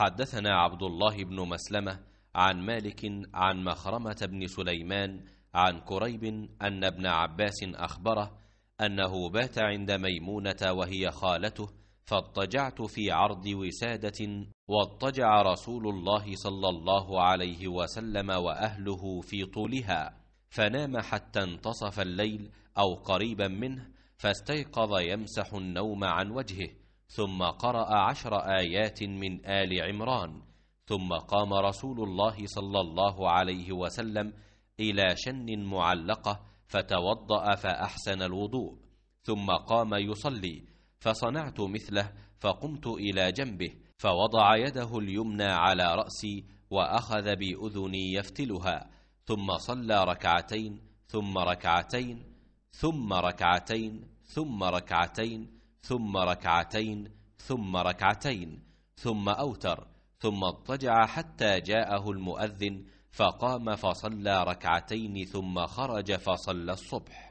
حدثنا عبد الله بن مسلمة عن مالك عن مخرمة بن سليمان عن كريب أن ابن عباس أخبره أنه بات عند ميمونة وهي خالته فاضطجعت في عرض وسادة واضطجع رسول الله صلى الله عليه وسلم وأهله في طولها فنام حتى انتصف الليل أو قريبا منه فاستيقظ يمسح النوم عن وجهه ثم قرأ عشر آيات من آل عمران ثم قام رسول الله صلى الله عليه وسلم إلى شن معلقة فتوضأ فأحسن الوضوء ثم قام يصلي فصنعت مثله فقمت إلى جنبه فوضع يده اليمنى على رأسي وأخذ بأذني يفتلها ثم صلى ركعتين ثم ركعتين ثم ركعتين ثم ركعتين ثم ركعتين ثم ركعتين ثم أوتر ثم اضطجع حتى جاءه المؤذن فقام فصلى ركعتين ثم خرج فصلى الصبح